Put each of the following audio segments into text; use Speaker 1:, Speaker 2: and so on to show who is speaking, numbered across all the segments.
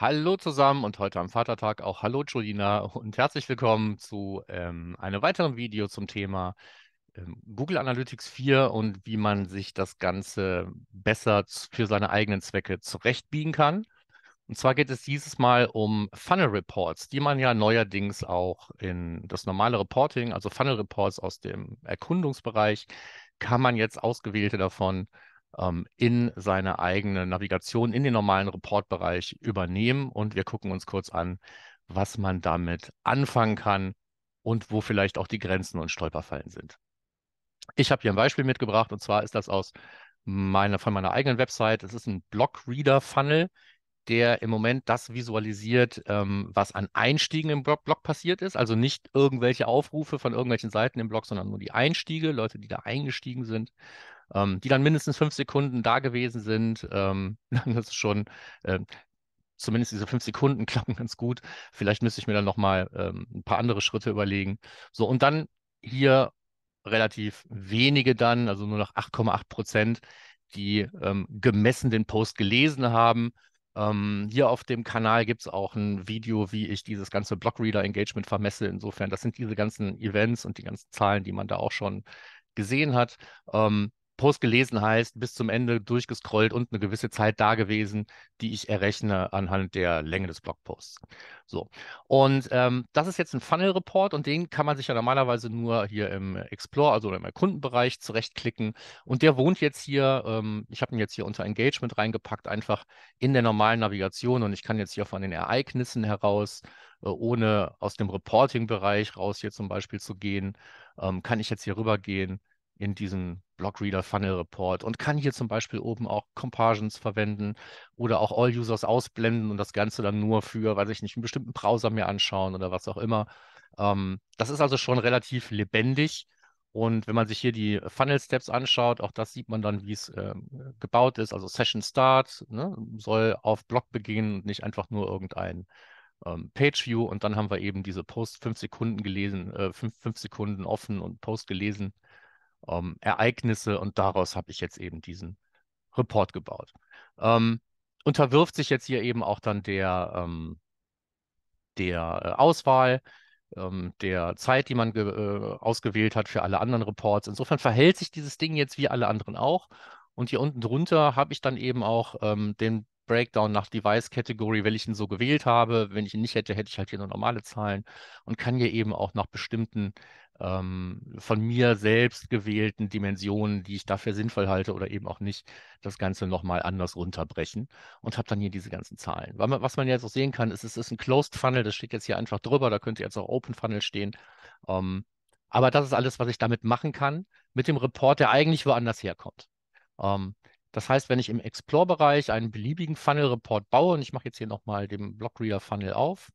Speaker 1: Hallo zusammen und heute am Vatertag auch Hallo Julina und herzlich willkommen zu ähm, einem weiteren Video zum Thema ähm, Google Analytics 4 und wie man sich das Ganze besser für seine eigenen Zwecke zurechtbiegen kann. Und zwar geht es dieses Mal um Funnel Reports, die man ja neuerdings auch in das normale Reporting, also Funnel Reports aus dem Erkundungsbereich, kann man jetzt ausgewählte davon äh, ähm, in seine eigene Navigation in den normalen Reportbereich übernehmen. Und wir gucken uns kurz an, was man damit anfangen kann und wo vielleicht auch die Grenzen und Stolperfallen sind. Ich habe hier ein Beispiel mitgebracht und zwar ist das aus meiner, von meiner eigenen Website. Es ist ein Blog-Reader-Funnel, der im Moment das visualisiert, ähm, was an Einstiegen im Blog, passiert ist. Also nicht irgendwelche Aufrufe von irgendwelchen Seiten im Blog, sondern nur die Einstiege, Leute, die da eingestiegen sind, ähm, die dann mindestens fünf Sekunden da gewesen sind. Ähm, das ist schon, ähm, zumindest diese fünf Sekunden klappen ganz gut. Vielleicht müsste ich mir dann nochmal ähm, ein paar andere Schritte überlegen. So, und dann hier relativ wenige dann, also nur noch 8,8 Prozent, die ähm, gemessen den Post gelesen haben. Ähm, hier auf dem Kanal gibt es auch ein Video, wie ich dieses ganze Blockreader-Engagement vermesse. Insofern, das sind diese ganzen Events und die ganzen Zahlen, die man da auch schon gesehen hat. Ähm, Post gelesen heißt, bis zum Ende durchgescrollt und eine gewisse Zeit da gewesen, die ich errechne anhand der Länge des Blogposts. So. Und ähm, das ist jetzt ein Funnel-Report und den kann man sich ja normalerweise nur hier im Explore, also im Kundenbereich, zurechtklicken. Und der wohnt jetzt hier, ähm, ich habe ihn jetzt hier unter Engagement reingepackt, einfach in der normalen Navigation und ich kann jetzt hier von den Ereignissen heraus äh, ohne aus dem Reporting-Bereich raus hier zum Beispiel zu gehen, ähm, kann ich jetzt hier rübergehen in diesen Blockreader Funnel Report und kann hier zum Beispiel oben auch Comparsions verwenden oder auch All Users ausblenden und das Ganze dann nur für, weiß ich nicht, einen bestimmten Browser mir anschauen oder was auch immer. Ähm, das ist also schon relativ lebendig. Und wenn man sich hier die Funnel Steps anschaut, auch das sieht man dann, wie es äh, gebaut ist. Also Session Start ne, soll auf Block beginnen und nicht einfach nur irgendein ähm, Page View. Und dann haben wir eben diese Post fünf Sekunden gelesen, äh, fünf, äh, Sekunden offen und Post gelesen ähm, Ereignisse und daraus habe ich jetzt eben diesen Report gebaut. Ähm, unterwirft sich jetzt hier eben auch dann der, ähm, der äh, Auswahl, ähm, der Zeit, die man äh, ausgewählt hat für alle anderen Reports. Insofern verhält sich dieses Ding jetzt wie alle anderen auch. Und hier unten drunter habe ich dann eben auch ähm, den Breakdown nach Device Category, wenn ich ihn so gewählt habe. Wenn ich ihn nicht hätte, hätte ich halt hier nur normale Zahlen und kann hier eben auch nach bestimmten ähm, von mir selbst gewählten Dimensionen, die ich dafür sinnvoll halte oder eben auch nicht, das Ganze nochmal anders runterbrechen und habe dann hier diese ganzen Zahlen. Man, was man jetzt auch sehen kann, ist, es ist ein Closed Funnel, das steht jetzt hier einfach drüber, da könnte jetzt auch Open Funnel stehen. Ähm, aber das ist alles, was ich damit machen kann, mit dem Report, der eigentlich woanders herkommt. Ähm, das heißt, wenn ich im Explore-Bereich einen beliebigen Funnel-Report baue, und ich mache jetzt hier nochmal den Blockreader-Funnel auf,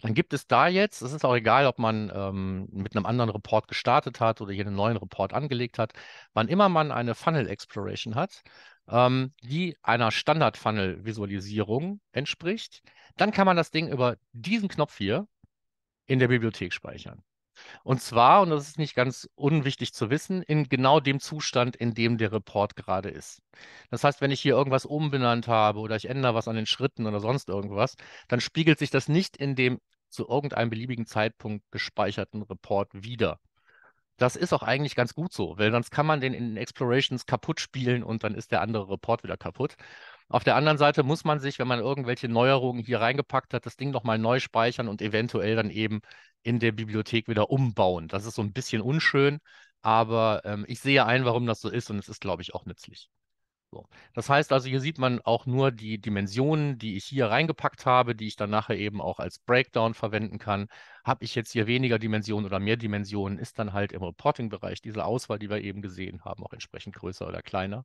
Speaker 1: dann gibt es da jetzt, es ist auch egal, ob man ähm, mit einem anderen Report gestartet hat oder hier einen neuen Report angelegt hat, wann immer man eine Funnel Exploration hat, ähm, die einer Standard-Funnel-Visualisierung entspricht, dann kann man das Ding über diesen Knopf hier in der Bibliothek speichern. Und zwar, und das ist nicht ganz unwichtig zu wissen, in genau dem Zustand, in dem der Report gerade ist. Das heißt, wenn ich hier irgendwas umbenannt habe oder ich ändere was an den Schritten oder sonst irgendwas, dann spiegelt sich das nicht in dem zu irgendeinem beliebigen Zeitpunkt gespeicherten Report wieder das ist auch eigentlich ganz gut so, weil sonst kann man den in Explorations kaputt spielen und dann ist der andere Report wieder kaputt. Auf der anderen Seite muss man sich, wenn man irgendwelche Neuerungen hier reingepackt hat, das Ding nochmal neu speichern und eventuell dann eben in der Bibliothek wieder umbauen. Das ist so ein bisschen unschön, aber ähm, ich sehe ein, warum das so ist und es ist, glaube ich, auch nützlich. So. Das heißt also, hier sieht man auch nur die Dimensionen, die ich hier reingepackt habe, die ich dann nachher eben auch als Breakdown verwenden kann. Habe ich jetzt hier weniger Dimensionen oder mehr Dimensionen, ist dann halt im Reporting-Bereich diese Auswahl, die wir eben gesehen haben, auch entsprechend größer oder kleiner.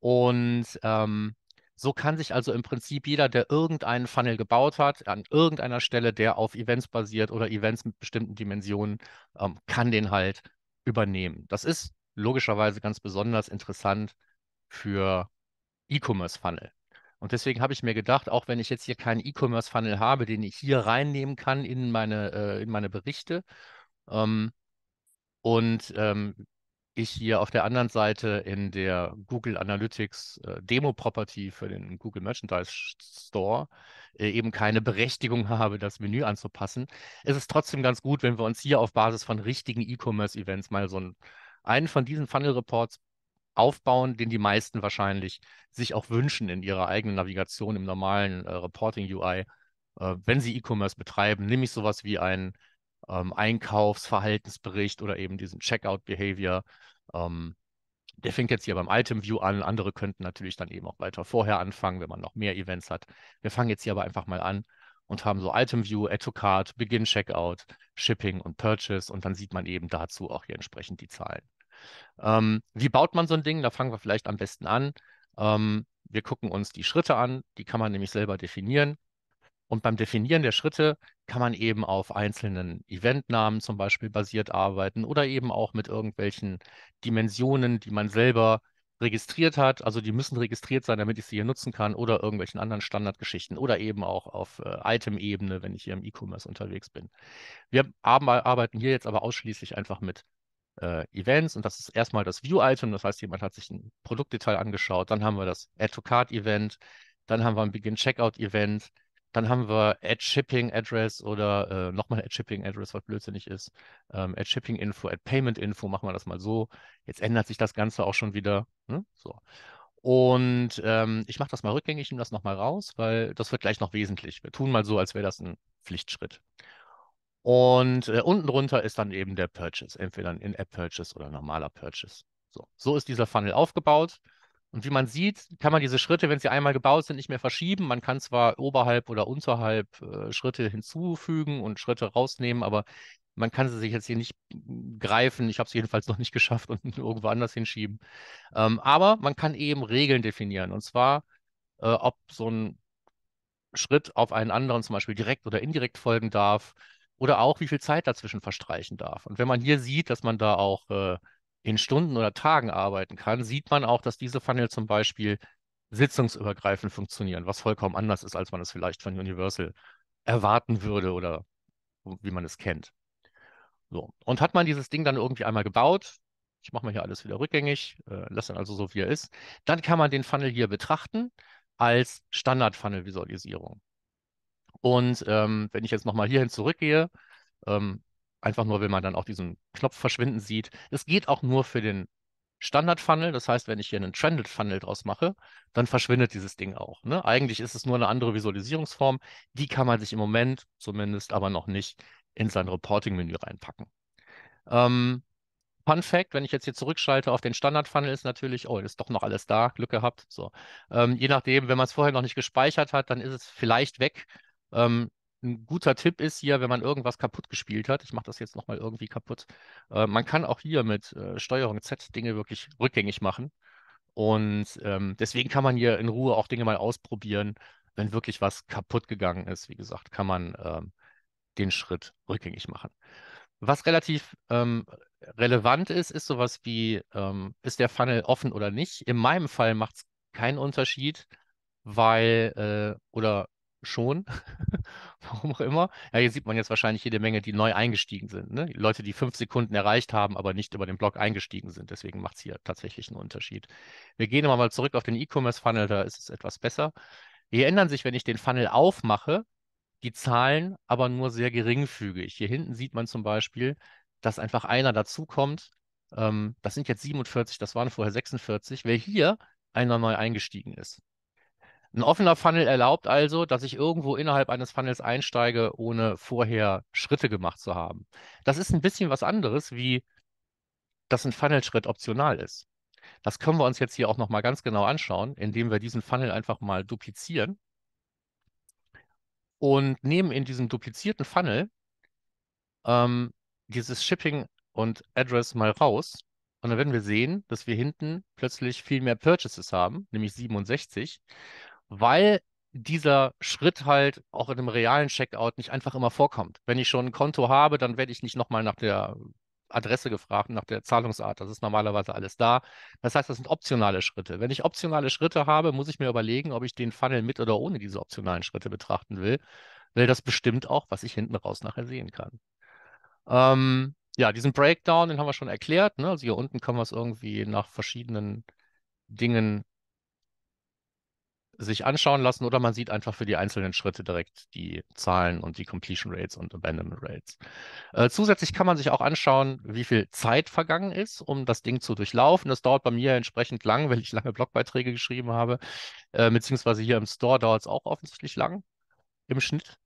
Speaker 1: Und ähm, so kann sich also im Prinzip jeder, der irgendeinen Funnel gebaut hat, an irgendeiner Stelle, der auf Events basiert oder Events mit bestimmten Dimensionen, ähm, kann den halt übernehmen. Das ist logischerweise ganz besonders interessant für E-Commerce-Funnel. Und deswegen habe ich mir gedacht, auch wenn ich jetzt hier keinen E-Commerce-Funnel habe, den ich hier reinnehmen kann in meine, äh, in meine Berichte ähm, und ähm, ich hier auf der anderen Seite in der Google Analytics äh, Demo Property für den Google Merchandise Store äh, eben keine Berechtigung habe, das Menü anzupassen. ist Es trotzdem ganz gut, wenn wir uns hier auf Basis von richtigen E-Commerce Events mal so einen, einen von diesen Funnel Reports aufbauen, den die meisten wahrscheinlich sich auch wünschen in ihrer eigenen Navigation im normalen äh, Reporting-UI, äh, wenn sie E-Commerce betreiben, nämlich sowas wie einen ähm, Einkaufsverhaltensbericht oder eben diesen Checkout-Behavior. Ähm, der fängt jetzt hier beim Item View an. Andere könnten natürlich dann eben auch weiter vorher anfangen, wenn man noch mehr Events hat. Wir fangen jetzt hier aber einfach mal an und haben so Item View, Add to Cart, Begin Checkout, Shipping und Purchase und dann sieht man eben dazu auch hier entsprechend die Zahlen. Ähm, wie baut man so ein Ding? Da fangen wir vielleicht am besten an. Ähm, wir gucken uns die Schritte an, die kann man nämlich selber definieren. Und beim Definieren der Schritte kann man eben auf einzelnen Eventnamen zum Beispiel basiert arbeiten oder eben auch mit irgendwelchen Dimensionen, die man selber registriert hat. Also die müssen registriert sein, damit ich sie hier nutzen kann oder irgendwelchen anderen Standardgeschichten oder eben auch auf äh, Item-Ebene, wenn ich hier im E-Commerce unterwegs bin. Wir arbeiten hier jetzt aber ausschließlich einfach mit äh, Events und das ist erstmal das View-Item, das heißt, jemand hat sich ein Produktdetail angeschaut, dann haben wir das Add-to-Card-Event, dann haben wir ein Begin-Checkout-Event, dann haben wir add shipping address oder äh, nochmal add shipping address was blödsinnig ist, ähm, Ad-Shipping-Info, add payment info machen wir das mal so. Jetzt ändert sich das Ganze auch schon wieder. Ne? So. Und ähm, ich mache das mal rückgängig, nehme das nochmal raus, weil das wird gleich noch wesentlich. Wir tun mal so, als wäre das ein Pflichtschritt. Und äh, unten drunter ist dann eben der Purchase, entweder ein In-App-Purchase oder normaler Purchase. So. so ist dieser Funnel aufgebaut. Und wie man sieht, kann man diese Schritte, wenn sie einmal gebaut sind, nicht mehr verschieben. Man kann zwar oberhalb oder unterhalb äh, Schritte hinzufügen und Schritte rausnehmen, aber man kann sie sich jetzt hier nicht hm, greifen. Ich habe es jedenfalls noch nicht geschafft und irgendwo anders hinschieben. Ähm, aber man kann eben Regeln definieren. Und zwar, äh, ob so ein Schritt auf einen anderen zum Beispiel direkt oder indirekt folgen darf, oder auch wie viel Zeit dazwischen verstreichen darf. Und wenn man hier sieht, dass man da auch äh, in Stunden oder Tagen arbeiten kann, sieht man auch, dass diese Funnel zum Beispiel sitzungsübergreifend funktionieren, was vollkommen anders ist, als man es vielleicht von Universal erwarten würde oder wie man es kennt. So. Und hat man dieses Ding dann irgendwie einmal gebaut, ich mache mal hier alles wieder rückgängig, äh, lasse dann also so, wie er ist, dann kann man den Funnel hier betrachten als Standard-Funnel-Visualisierung. Und ähm, wenn ich jetzt nochmal hierhin zurückgehe, ähm, einfach nur, wenn man dann auch diesen Knopf verschwinden sieht, es geht auch nur für den Standard-Funnel. Das heißt, wenn ich hier einen Trended-Funnel draus mache, dann verschwindet dieses Ding auch. Ne? Eigentlich ist es nur eine andere Visualisierungsform. Die kann man sich im Moment zumindest aber noch nicht in sein Reporting-Menü reinpacken. Ähm, Fun Fact, wenn ich jetzt hier zurückschalte auf den Standard-Funnel, ist natürlich, oh, ist doch noch alles da, Glück gehabt. So. Ähm, je nachdem, wenn man es vorher noch nicht gespeichert hat, dann ist es vielleicht weg. Ähm, ein guter Tipp ist hier, wenn man irgendwas kaputt gespielt hat, ich mache das jetzt nochmal irgendwie kaputt, äh, man kann auch hier mit äh, Steuerung Z Dinge wirklich rückgängig machen. Und ähm, deswegen kann man hier in Ruhe auch Dinge mal ausprobieren. Wenn wirklich was kaputt gegangen ist, wie gesagt, kann man ähm, den Schritt rückgängig machen. Was relativ ähm, relevant ist, ist sowas wie, ähm, ist der Funnel offen oder nicht? In meinem Fall macht es keinen Unterschied, weil, äh, oder schon. Warum auch immer. Ja, hier sieht man jetzt wahrscheinlich jede Menge, die neu eingestiegen sind. Ne? Die Leute, die fünf Sekunden erreicht haben, aber nicht über den Blog eingestiegen sind. Deswegen macht es hier tatsächlich einen Unterschied. Wir gehen aber mal zurück auf den E-Commerce-Funnel, da ist es etwas besser. Hier ändern sich, wenn ich den Funnel aufmache, die Zahlen aber nur sehr geringfügig. Hier hinten sieht man zum Beispiel, dass einfach einer dazukommt. Ähm, das sind jetzt 47, das waren vorher 46, wer hier einer neu eingestiegen ist. Ein offener Funnel erlaubt also, dass ich irgendwo innerhalb eines Funnels einsteige, ohne vorher Schritte gemacht zu haben. Das ist ein bisschen was anderes, wie dass ein Funnel-Schritt optional ist. Das können wir uns jetzt hier auch nochmal ganz genau anschauen, indem wir diesen Funnel einfach mal duplizieren und nehmen in diesem duplizierten Funnel ähm, dieses Shipping und Address mal raus. Und dann werden wir sehen, dass wir hinten plötzlich viel mehr Purchases haben, nämlich 67 weil dieser Schritt halt auch in einem realen Checkout nicht einfach immer vorkommt. Wenn ich schon ein Konto habe, dann werde ich nicht nochmal nach der Adresse gefragt, nach der Zahlungsart. Das ist normalerweise alles da. Das heißt, das sind optionale Schritte. Wenn ich optionale Schritte habe, muss ich mir überlegen, ob ich den Funnel mit oder ohne diese optionalen Schritte betrachten will, weil das bestimmt auch, was ich hinten raus nachher sehen kann. Ähm, ja, diesen Breakdown, den haben wir schon erklärt. Ne? Also hier unten können wir es irgendwie nach verschiedenen Dingen sich anschauen lassen oder man sieht einfach für die einzelnen Schritte direkt die Zahlen und die Completion Rates und Abandonment Rates. Äh, zusätzlich kann man sich auch anschauen, wie viel Zeit vergangen ist, um das Ding zu durchlaufen. Das dauert bei mir entsprechend lang, weil ich lange Blogbeiträge geschrieben habe, äh, beziehungsweise hier im Store dauert es auch offensichtlich lang im Schnitt.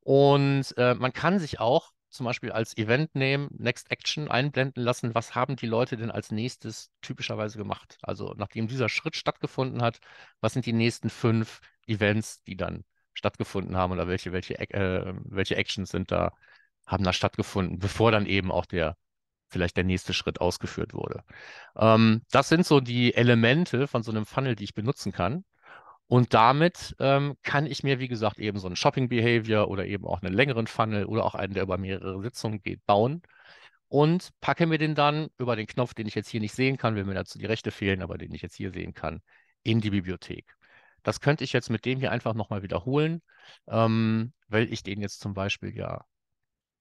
Speaker 1: Und äh, man kann sich auch zum Beispiel als Event Name, Next Action einblenden lassen, was haben die Leute denn als nächstes typischerweise gemacht? Also nachdem dieser Schritt stattgefunden hat, was sind die nächsten fünf Events, die dann stattgefunden haben oder welche, welche, äh, welche Actions sind da, haben da stattgefunden, bevor dann eben auch der vielleicht der nächste Schritt ausgeführt wurde. Ähm, das sind so die Elemente von so einem Funnel, die ich benutzen kann. Und damit ähm, kann ich mir, wie gesagt, eben so ein Shopping-Behavior oder eben auch einen längeren Funnel oder auch einen, der über mehrere Sitzungen geht, bauen und packe mir den dann über den Knopf, den ich jetzt hier nicht sehen kann, wenn mir dazu die Rechte fehlen, aber den ich jetzt hier sehen kann, in die Bibliothek. Das könnte ich jetzt mit dem hier einfach nochmal wiederholen, ähm, weil ich den jetzt zum Beispiel ja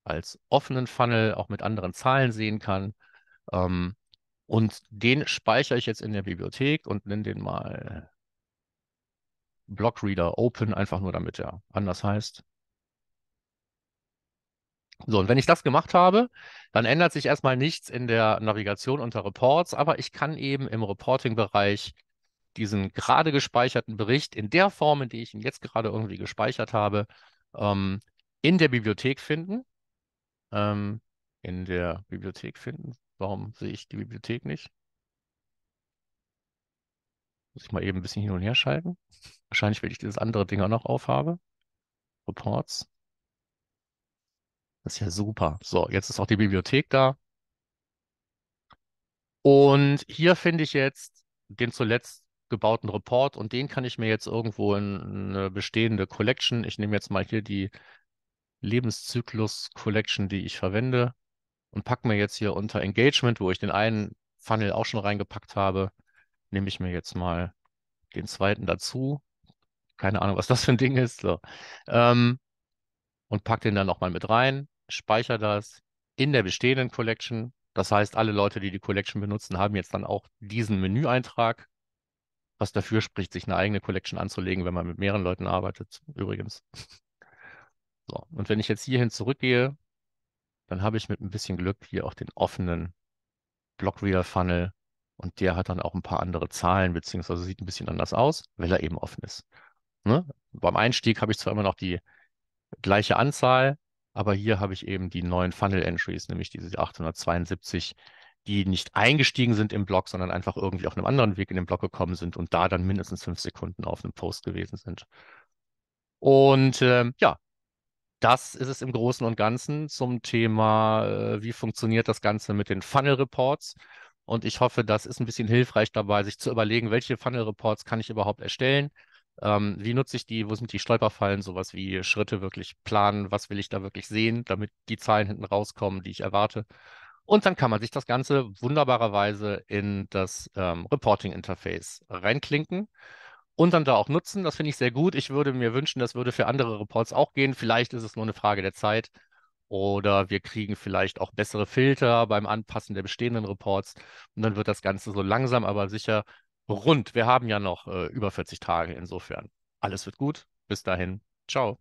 Speaker 1: als offenen Funnel auch mit anderen Zahlen sehen kann. Ähm, und den speichere ich jetzt in der Bibliothek und nenne den mal Blockreader Open einfach nur, damit er anders heißt. So, und wenn ich das gemacht habe, dann ändert sich erstmal nichts in der Navigation unter Reports, aber ich kann eben im Reporting-Bereich diesen gerade gespeicherten Bericht in der Form, in der ich ihn jetzt gerade irgendwie gespeichert habe, ähm, in der Bibliothek finden. Ähm, in der Bibliothek finden. Warum sehe ich die Bibliothek nicht? Muss ich mal eben ein bisschen hin und her schalten. Wahrscheinlich, weil ich dieses andere Ding auch noch aufhabe. Reports. Das ist ja super. So, jetzt ist auch die Bibliothek da. Und hier finde ich jetzt den zuletzt gebauten Report und den kann ich mir jetzt irgendwo in eine bestehende Collection. Ich nehme jetzt mal hier die Lebenszyklus Collection, die ich verwende und packe mir jetzt hier unter Engagement, wo ich den einen Funnel auch schon reingepackt habe, nehme ich mir jetzt mal den zweiten dazu. Keine Ahnung, was das für ein Ding ist. So. Ähm, und pack den dann nochmal mit rein, speichere das in der bestehenden Collection. Das heißt, alle Leute, die die Collection benutzen, haben jetzt dann auch diesen Menüeintrag, was dafür spricht, sich eine eigene Collection anzulegen, wenn man mit mehreren Leuten arbeitet, übrigens. So, und wenn ich jetzt hierhin zurückgehe, dann habe ich mit ein bisschen Glück hier auch den offenen Blockreader Funnel und der hat dann auch ein paar andere Zahlen, beziehungsweise sieht ein bisschen anders aus, weil er eben offen ist. Ne? Beim Einstieg habe ich zwar immer noch die gleiche Anzahl, aber hier habe ich eben die neuen Funnel Entries, nämlich diese 872, die nicht eingestiegen sind im Blog, sondern einfach irgendwie auf einem anderen Weg in den Blog gekommen sind und da dann mindestens fünf Sekunden auf einem Post gewesen sind. Und äh, ja, das ist es im Großen und Ganzen zum Thema, äh, wie funktioniert das Ganze mit den Funnel Reports. Und ich hoffe, das ist ein bisschen hilfreich dabei, sich zu überlegen, welche Funnel Reports kann ich überhaupt erstellen. Ähm, wie nutze ich die? Wo sind die Stolperfallen? Sowas wie Schritte wirklich planen. Was will ich da wirklich sehen, damit die Zahlen hinten rauskommen, die ich erwarte? Und dann kann man sich das Ganze wunderbarerweise in das ähm, Reporting-Interface reinklinken und dann da auch nutzen. Das finde ich sehr gut. Ich würde mir wünschen, das würde für andere Reports auch gehen. Vielleicht ist es nur eine Frage der Zeit. Oder wir kriegen vielleicht auch bessere Filter beim Anpassen der bestehenden Reports. Und dann wird das Ganze so langsam, aber sicher rund. Wir haben ja noch äh, über 40 Tage insofern. Alles wird gut. Bis dahin. Ciao.